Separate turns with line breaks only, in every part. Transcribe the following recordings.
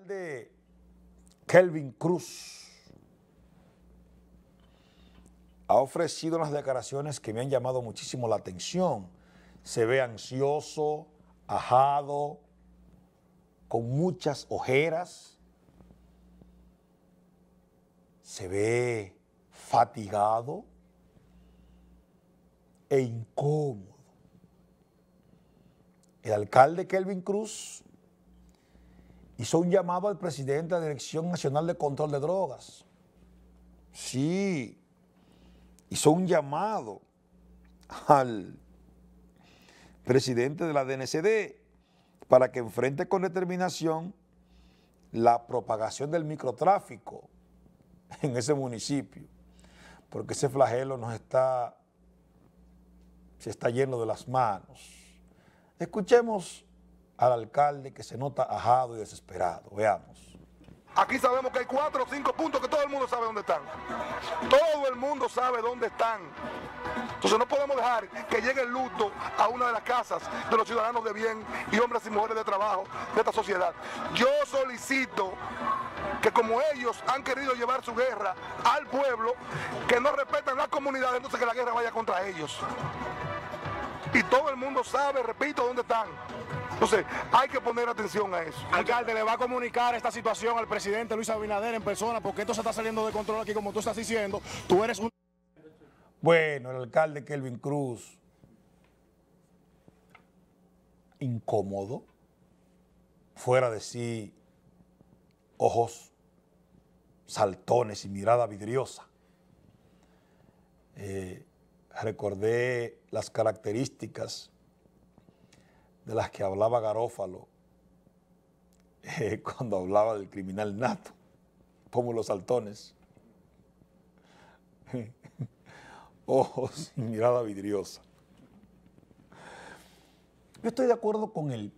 alcalde Kelvin Cruz ha ofrecido unas declaraciones que me han llamado muchísimo la atención. Se ve ansioso, ajado, con muchas ojeras. Se ve fatigado e incómodo. El alcalde Kelvin Cruz hizo un llamado al presidente de la Dirección Nacional de Control de Drogas. Sí, hizo un llamado al presidente de la DNCD para que enfrente con determinación la propagación del microtráfico en ese municipio, porque ese flagelo nos está, se está lleno de las manos. Escuchemos al alcalde que se nota ajado y desesperado. Veamos.
Aquí sabemos que hay cuatro o cinco puntos que todo el mundo sabe dónde están. Todo el mundo sabe dónde están. Entonces no podemos dejar que llegue el luto a una de las casas de los ciudadanos de bien y hombres y mujeres de trabajo de esta sociedad. Yo solicito que como ellos han querido llevar su guerra al pueblo, que no respetan las comunidades, entonces que la guerra vaya contra ellos y todo el mundo sabe, repito, dónde están. Entonces, hay que poner atención a eso. Alcalde, ¿le va a comunicar esta situación al presidente Luis Abinader en persona? Porque esto se está saliendo de control aquí, como tú estás diciendo. Tú eres un...
Bueno, el alcalde Kelvin Cruz, incómodo, fuera de sí, ojos saltones y mirada vidriosa. Eh, recordé las características de las que hablaba Garófalo eh, cuando hablaba del criminal nato, como los saltones, ojos y mirada vidriosa. Yo estoy de acuerdo con el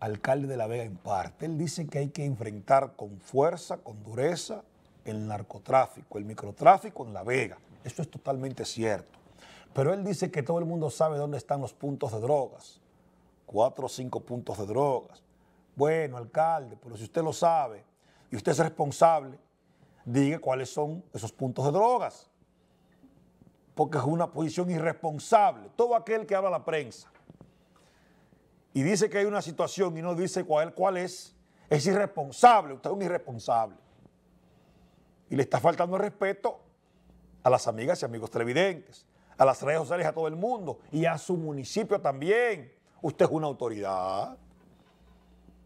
alcalde de La Vega en parte. Él dice que hay que enfrentar con fuerza, con dureza, el narcotráfico, el microtráfico en La Vega. Eso es totalmente cierto. Pero él dice que todo el mundo sabe dónde están los puntos de drogas. Cuatro o cinco puntos de drogas. Bueno, alcalde, pero si usted lo sabe y usted es responsable, diga cuáles son esos puntos de drogas. Porque es una posición irresponsable. Todo aquel que habla a la prensa y dice que hay una situación y no dice cuál, cuál es, es irresponsable. Usted es un irresponsable. Y le está faltando el respeto a las amigas y amigos televidentes a las redes sociales a todo el mundo y a su municipio también. Usted es una autoridad.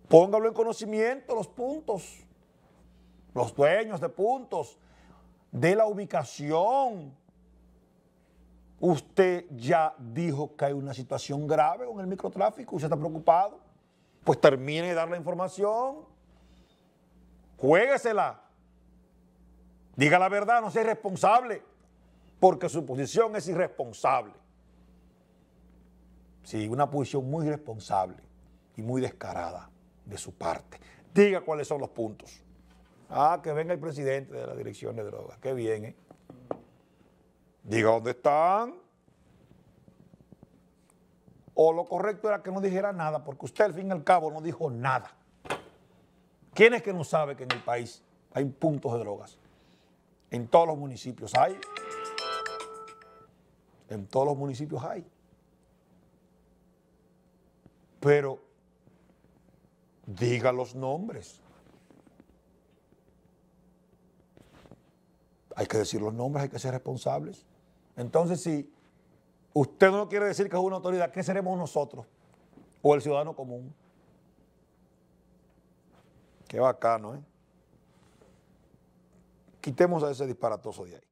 Póngalo en conocimiento los puntos, los dueños de puntos, de la ubicación. Usted ya dijo que hay una situación grave con el microtráfico, usted está preocupado. Pues termine de dar la información. Juéguesela. Diga la verdad, no sea responsable porque su posición es irresponsable. Sí, una posición muy irresponsable y muy descarada de su parte. Diga cuáles son los puntos. Ah, que venga el presidente de la Dirección de Drogas. Qué bien, ¿eh? Diga dónde están. O lo correcto era que no dijera nada, porque usted al fin y al cabo no dijo nada. ¿Quién es que no sabe que en el país hay puntos de drogas? En todos los municipios hay. En todos los municipios hay. Pero diga los nombres. Hay que decir los nombres, hay que ser responsables. Entonces, si usted no quiere decir que es una autoridad, ¿qué seremos nosotros? O el ciudadano común. Qué bacano, ¿eh? Quitemos a ese disparatoso de ahí.